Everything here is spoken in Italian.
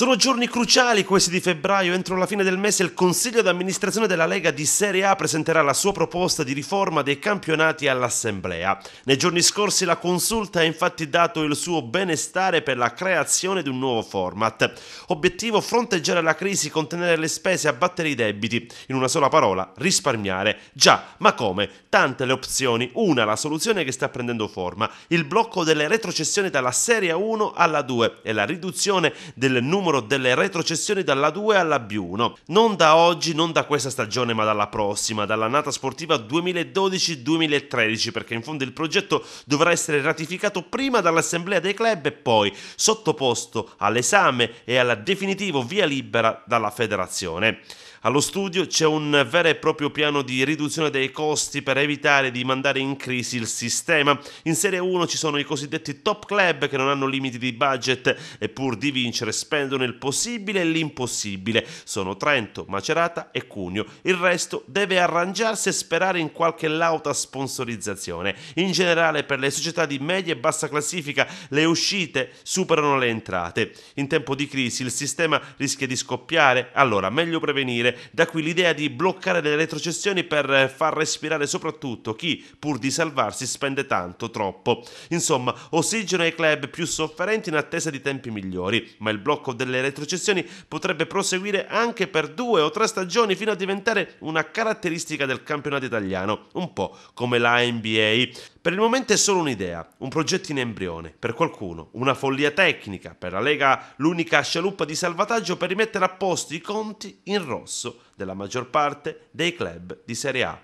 Sono giorni cruciali questi di febbraio, entro la fine del mese il Consiglio d'amministrazione della Lega di Serie A presenterà la sua proposta di riforma dei campionati all'Assemblea. Nei giorni scorsi la consulta ha infatti dato il suo benestare per la creazione di un nuovo format. Obiettivo fronteggiare la crisi, contenere le spese, abbattere i debiti. In una sola parola, risparmiare. Già, ma come? Tante le opzioni. Una, la soluzione che sta prendendo forma, il blocco delle retrocessioni dalla Serie 1 alla 2 e la riduzione del numero numero delle retrocessioni dalla 2 alla B1. Non da oggi, non da questa stagione, ma dalla prossima, dall'annata sportiva 2012-2013, perché in fondo il progetto dovrà essere ratificato prima dall'Assemblea dei club e poi sottoposto all'esame e alla definitiva via libera dalla federazione. Allo studio c'è un vero e proprio piano di riduzione dei costi per evitare di mandare in crisi il sistema. In Serie 1 ci sono i cosiddetti top club che non hanno limiti di budget e pur di vincere spendono nel possibile e l'impossibile. Sono Trento, Macerata e Cuneo. Il resto deve arrangiarsi e sperare in qualche lauta sponsorizzazione. In generale per le società di media e bassa classifica le uscite superano le entrate. In tempo di crisi il sistema rischia di scoppiare, allora meglio prevenire. Da qui l'idea di bloccare le retrocessioni per eh, far respirare soprattutto chi, pur di salvarsi, spende tanto, troppo. Insomma, ossigeno ai club più sofferenti in attesa di tempi migliori, ma il blocco delle retrocessioni potrebbe proseguire anche per due o tre stagioni fino a diventare una caratteristica del campionato italiano, un po' come la NBA. Per il momento è solo un'idea, un progetto in embrione, per qualcuno, una follia tecnica, per la Lega l'unica scialuppa di salvataggio per rimettere a posto i conti in rosso della maggior parte dei club di Serie A.